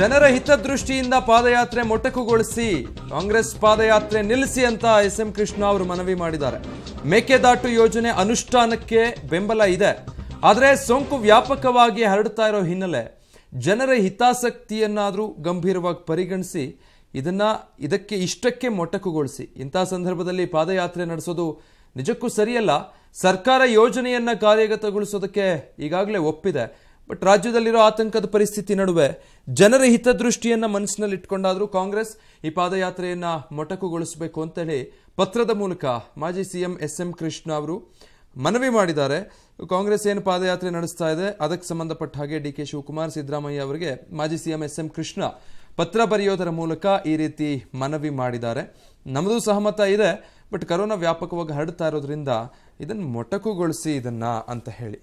ಜನರ ಹಿತದೃಷ್ಟಿಯಿಂದ ಪಾದಯಾತ್ರೆ ಮೊಟಕುಗೊಳಿಸಿ ಕಾಂಗ್ರೆಸ್ ಪಾದಯಾತ್ರೆ ನಿಲ್ಲಿಸಿ ಅಂತ ಎಸ್ ಎಂ ಕೃಷ್ಣ ಅವರು ಮನವಿ ಮಾಡಿದ್ದಾರೆ ಮೇಕೆದಾಟು ಯೋಜನೆ ಅನುಷ್ಠಾನಕ್ಕೆ ಬೆಂಬಲ ಇದೆ ಆದರೆ ಸೋಂಕು ವ್ಯಾಪಕವಾಗಿ ಹರಡುತ್ತಾ ಇರೋ ಹಿನ್ನೆಲೆ ಜನರ ಹಿತಾಸಕ್ತಿಯನ್ನಾದರೂ ಗಂಭೀರವಾಗಿ ಪರಿಗಣಿಸಿ ಇದನ್ನ ಇದಕ್ಕೆ ಇಷ್ಟಕ್ಕೆ ಮೊಟಕುಗೊಳಿಸಿ ಇಂಥ ಸಂದರ್ಭದಲ್ಲಿ ಪಾದಯಾತ್ರೆ ನಡೆಸೋದು ನಿಜಕ್ಕೂ ಸರಿಯಲ್ಲ ಸರ್ಕಾರ ಯೋಜನೆಯನ್ನ ಕಾರ್ಯಗತಗೊಳಿಸೋದಕ್ಕೆ ಈಗಾಗಲೇ ಒಪ್ಪಿದೆ ಬಟ್ ರಾಜ್ಯದಲ್ಲಿರೋ ಆತಂಕದ ಪರಿಸ್ಥಿತಿ ನಡುವೆ ಜನರ ಹಿತದೃಷ್ಟಿಯನ್ನು ಮನಸ್ಸಿನಲ್ಲಿ ಇಟ್ಕೊಂಡಾದರೂ ಕಾಂಗ್ರೆಸ್ ಈ ಪಾದಯಾತ್ರೆಯನ್ನು ಮೊಟಕುಗೊಳಿಸಬೇಕು ಅಂತೇಳಿ ಪತ್ರದ ಮೂಲಕ ಮಾಜಿ C M S M Krishna ಅವರು ಮನವಿ ಮಾಡಿದ್ದಾರೆ ಕಾಂಗ್ರೆಸ್ ಏನು ಪಾದಯಾತ್ರೆ ನಡೆಸ್ತಾ ಇದೆ ಅದಕ್ಕೆ ಸಂಬಂಧಪಟ್ಟ ಹಾಗೆ ಡಿ ಕೆ ಶಿವಕುಮಾರ್ ಸಿದ್ದರಾಮಯ್ಯ ಅವರಿಗೆ ಮಾಜಿ C M S M Krishna ಪತ್ರ ಬರೆಯೋದರ ಮೂಲಕ ಈ ರೀತಿ ಮನವಿ ಮಾಡಿದ್ದಾರೆ ನಮ್ಮದು ಸಹಮತ ಇದೆ ಬಟ್ ಕರೋನಾ ವ್ಯಾಪಕವಾಗಿ ಹರಡ್ತಾ ಇರೋದ್ರಿಂದ ಇದನ್ನು ಮೊಟಕುಗೊಳಿಸಿ ಇದನ್ನು ಅಂತ ಹೇಳಿ